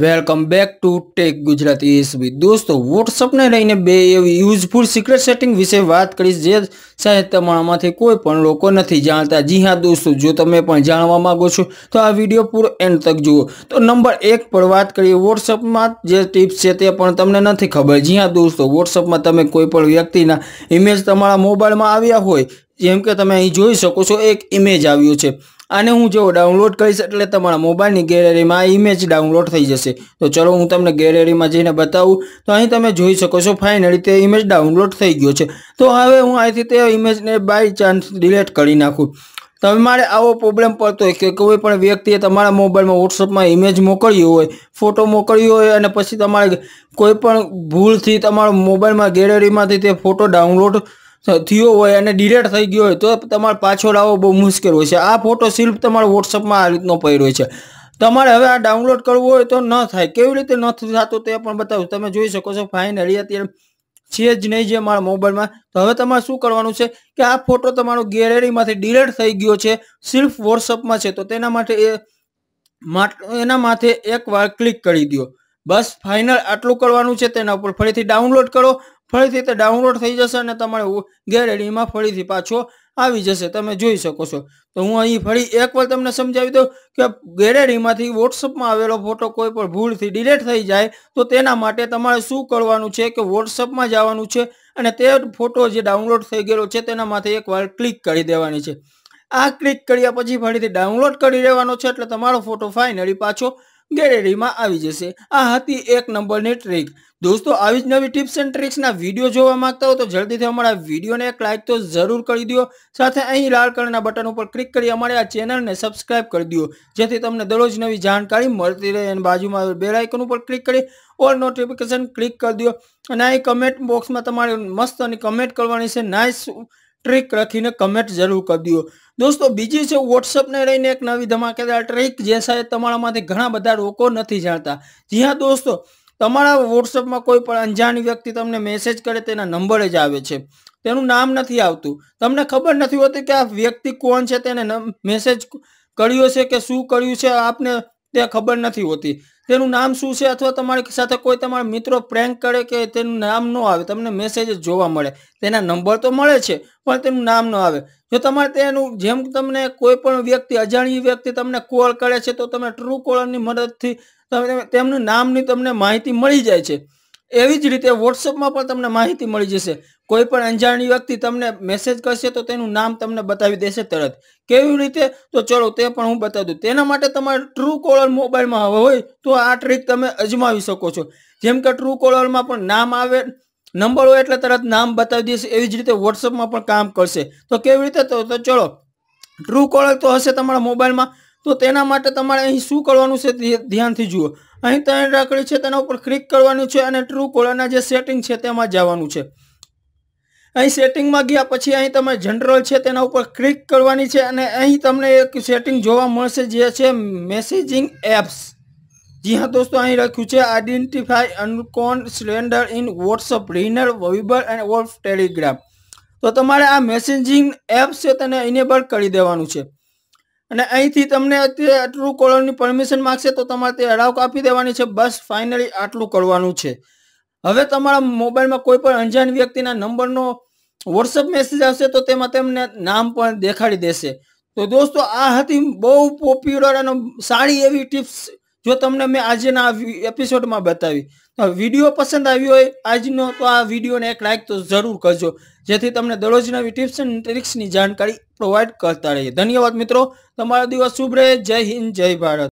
welcome back to tech Gujarati SB દોસ્તો વોટ્સઅપને લઈને બે એવી યુઝફુલ સિક્રેટ સેટિંગ વિશે વાત કરીશ જે શાયદ તમારામાંથી કોઈ પણ લોકો નથી જાણતા જી હા દોસ્તો જો તમે પણ જાણવા માગો છો તો આ વિડીયો પૂરો એન્ડ તક જુઓ તો નંબર એક પર વાત કરીએ વોટ્સઅપમાં જે ટિપ્સ છે તે પણ તમને નથી ખબર જી હા દોસ્તો વોટ્સઅપમાં તમે કોઈ પણ વ્યક્તિના ઇમેજ તમારા મોબાઈલમાં આવ્યા હોય જેમ કે તમે અહીં જોઈ શકો છો એક ઇમેજ આવ્યો છે આને હું જેવો ડાઉનલોડ કરીશ એટલે તમારા મોબાઈલની ગેલેરીમાં ઇમેજ ડાઉનલોડ થઈ જશે તો ચલો હું તમને ગેલેરીમાં જઈને બતાવું તો અહીં તમે જોઈ શકો છો ફાઇનલી તે ઇમેજ ડાઉનલોડ થઈ ગયો છે તો હવે હું અહીંથી તે ઇમેજને બાય ચાન્સ ડિલેટ કરી નાખું તમારે આવો પ્રોબ્લેમ પડતો હોય કે કોઈ પણ વ્યક્તિએ તમારા મોબાઈલમાં વોટ્સઅપમાં ઇમેજ મોકલ્યું હોય ફોટો મોકલ્યો હોય અને પછી તમારે કોઈ પણ ભૂલથી તમારા મોબાઈલમાં ગેલેરીમાંથી તે ફોટો ડાઉનલોડ થયો હોય અને ડિલેટ થઈ ગયો હોય તો તમારે પાછો લાવવો બહુ મુશ્કેલ હોય છે આ ફોટો શિલ્પ તમારે વોટ્સઅપમાં આ રીતનો પડ્યો છે તમારે હવે આ ડાઉનલોડ કરવું હોય તો ન થાય કેવી રીતે ન થતું તે પણ બતાવું તમે જોઈ શકો છો ફાઇનલી અત્યારે છે જ નહીં જે મારા મોબાઈલમાં તો હવે તમારે શું કરવાનું છે કે આ ફોટો તમારો ગેલેરીમાંથી ડિલેટ થઈ ગયો છે સિર્ફ વોટ્સઅપમાં છે તો તેના માટે એ એના માથે એક વાર ક્લિક કરી દો બસ ફાઇનલ આટલું કરવાનું છે તેના ઉપર ફરીથી ડાઉનલોડ કરો ફરીથી તે ડાઉનલોડ થઈ જશે અને તમારે ગેલેરીમાં ફરીથી પાછો આવી જશે તમે જોઈ શકો છો તો હું અહીં ફરી એકવાર તમને સમજાવી દઉં કે ગેલેરીમાંથી વોટ્સઅપમાં આવેલો ફોટો કોઈ પણ ભૂલથી ડિલેટ થઈ જાય તો તેના માટે તમારે શું કરવાનું છે કે વોટ્સઅપમાં જવાનું છે અને તે ફોટો જે ડાઉનલોડ થઈ ગયેલો છે તેનામાંથી એકવાર ક્લિક કરી દેવાની છે આ ક્લિક કર્યા પછી ફરીથી ડાઉનલોડ કરી લેવાનો છે એટલે તમારો ફોટો ફાઇનલી પાછો ગેલેરીમાં આવી જશે આ હતી એક નંબરની ટ્રીક દોસ્તો આવી જ નવી ટિપ્સ એન્ડ ટ્રિક્સના વિડીયો જોવા માંગતા હો તો જલ્દીથી અમારા વિડીયોને એક લાઇક તો જરૂર કરી દો સાથે અહીં લાલ કલરના બટન ઉપર ક્લિક કરી અમારી આ ચેનલને સબસ્ક્રાઇબ કરી દો જેથી તમને દરરોજ નવી જાણકારી મળતી રહે અને બાજુમાં આવેલ બેલ ઉપર ક્લિક કરી ઓલ નોટિફિકેશન ક્લિક કરી દો અને અહીં કમેન્ટ બોક્સમાં તમારે મસ્ત અને કમેન્ટ કરવાની છે નાઇસ ટ્રિક રાખીને કમેન્ટ જરૂર કરજો દોસ્તો બીજી છે વોટ્સઅપને લઈને એક નવી ધમાકેદાર ટ્રીક જે સાહેબ તમારામાંથી ઘણા બધા લોકો નથી જાણતા જી હા દોસ્તો તમારા વોટ્સઅપમાં કોઈ પણ અંજાણી વ્યક્તિ તમને મેસેજ કરે તેના નંબર જ આવે છે તેનું નામ નથી આવતું તમને ખબર નથી હોતી કે આ વ્યક્તિ કોણ છે તેને મેસેજ કર્યો છે કે શું કર્યું છે આપને તે ખબર નથી હોતી તેનું નામ શું છે અથવા તમારી સાથે કોઈ તમારા મિત્રો પ્રેન્ક કરે કે તેનું નામ ન આવે તમને મેસેજ જોવા મળે તેના નંબર તો મળે છે પણ તેનું નામ ન આવે જો તમારે તેનું જેમ તમને કોઈ પણ વ્યક્તિ અજાણી વ્યક્તિ તમને કોલ કરે છે તો તમે ટ્રુ કોલરની મદદથી તમે તેમનું નામની તમને માહિતી મળી જાય છે એવી જ રીતે વોટ્સઅપમાં પણ તમને માહિતી મળી જશે કોઈ પણ અંજાણી વ્યક્તિ તમને મેસેજ કરશે તો તેનું નામ તમને બતાવી દેશે તરત કેવી રીતે તો ચલો તે પણ હું બતાવી દઉં તેના માટે તમારે ટ્રુ કોલર મોબાઈલમાં હવે હોય તો આ ટ્રીક તમે અજમાવી શકો છો જેમ કે ટ્રુ કોલરમાં પણ નામ આવે નંબર હોય એટલે તરત નામ બતાવી દેશે એવી જ રીતે વોટ્સઅપમાં પણ કામ કરશે તો કેવી રીતે તો ચલો ટ્રુ કોલર તો હશે તમારા મોબાઈલમાં તો તેના માટે તમારે અહીં શું કરવાનું છે ધ્યાનથી જુઓ અહીં ત્રણ રાખડી છે તેના ઉપર ક્લિક કરવાનું છે અને ટ્રુ કોલરના જે સેટિંગ છે તેમાં જવાનું છે અહીં સેટિંગમાં ગયા પછી અહીં તમે જનરલ છે તેના ઉપર ક્લિક કરવાની છે અને અહીં તમને એક સેટિંગ જોવા મળશે જે છે મેસેજિંગ એપ્સ જી હા દોસ્તો અહીં લખ્યું છે આઈડેન્ટિફાઈ અનકોન સ્લેન્ડર ઇન વોટ્સઅપ રીનર વિબર એન્ડ ઓફ ટેલિગ્રામ તો તમારે આ મેસેજિંગ એપ્સ છે તેને ઇનેબલ કરી દેવાનું છે અને અહીંથી તમને આટલું કોલરની પરમિશન માગશે તો તમારે તે અડાવ આપી દેવાની છે બસ ફાઇનલી આટલું કરવાનું છે હવે તમારા મોબાઈલમાં કોઈ પણ અંજાન વ્યક્તિના નંબરનો વોટ્સઅપ મેસેજ આવશે તો તેમાં તેમને નામ પણ દેખાડી દેશે તો દોસ્તો આ હતી બહુ પોપ્યુલર અને સારી એવી ટિપ્સ જો તમને મેં આજના એપિસોડમાં બતાવી વિડીયો પસંદ આવ્યો હોય આજનો તો આ વિડીયોને એક લાઇક તો જરૂર કરજો જેથી તમને દરરોજના ટિપ્સ અને ટ્રિક્સની જાણકારી પ્રોવાઈડ કરતા રહીએ ધન્યવાદ મિત્રો તમારો દિવસ શુભ રહે જય હિન્દ જય ભારત